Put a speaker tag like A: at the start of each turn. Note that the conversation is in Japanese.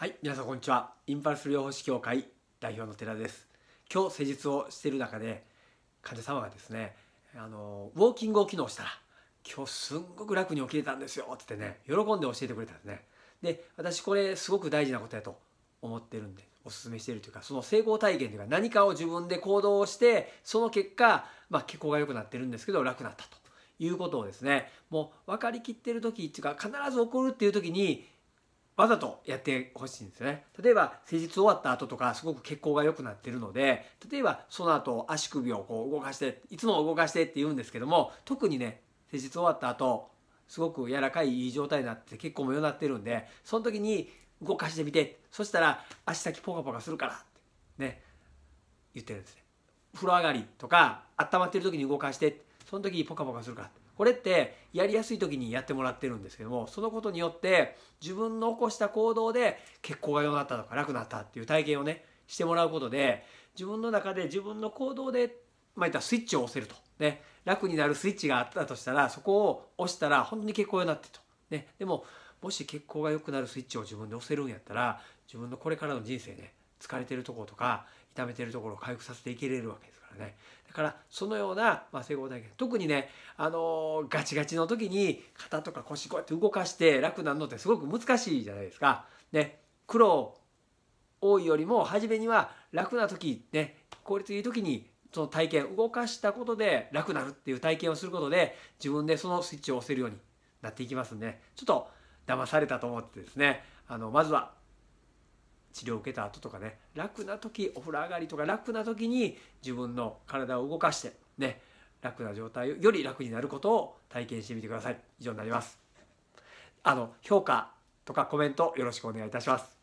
A: はい、皆さんこんにちは。インパルス療法士協会代表の寺です。今日施術をしている中で患者様がですね、あのウォーキングを機能したら今日すんごく楽に起きれたんですよってね、喜んで教えてくれたんですね。で、私これすごく大事なことやと思ってるんでおすすめしているというか、その成功体験というか何かを自分で行動をしてその結果、まあ、血行が良くなってるんですけど楽になったということをですね、もう分かりきってる時っていうか必ず起こるっていう時にわざとやってほしいんですね。例えば、施術終わった後とか、すごく血行が良くなってるので、例えば、その後、足首をこう動かして、いつも動かしてって言うんですけども、特にね、施術終わった後、すごく柔らかいいい状態になって血行も良くなってるんで、その時に動かしてみて、そしたら、足先ポカポカするから、ってね、言ってるんですね。風呂上がりとか、温まってる時に動かして、その時にポカポカするから。これってやりやすい時にやってもらってるんですけどもそのことによって自分の起こした行動で血行が良くなったとか楽になったっていう体験をねしてもらうことで自分の中で自分の行動でまあ、ったスイッチを押せると、ね、楽になるスイッチがあったとしたらそこを押したら本当に血行良くなってと、ね、でももし血行が良くなるスイッチを自分で押せるんやったら自分のこれからの人生ね疲れてるところとか痛めてるところを回復させていけれるわけです。からねだからそのような、まあ、成体験特にね、あのガチガチの時に肩とか腰こうやって動かして楽なのってすごく難しいじゃないですか。ね、苦労多いよりも初めには楽な時、ね、効率いい時にその体験動かしたことで楽になるっていう体験をすることで自分でそのスイッチを押せるようになっていきますんで、ね、ちょっと騙されたと思ってですねあのまずは治療を受けた後とかね楽な時お風呂上がりとか楽な時に自分の体を動かしてね楽な状態をより楽になることを体験してみてください以上になりますあの評価とかコメントよろしくお願いいたします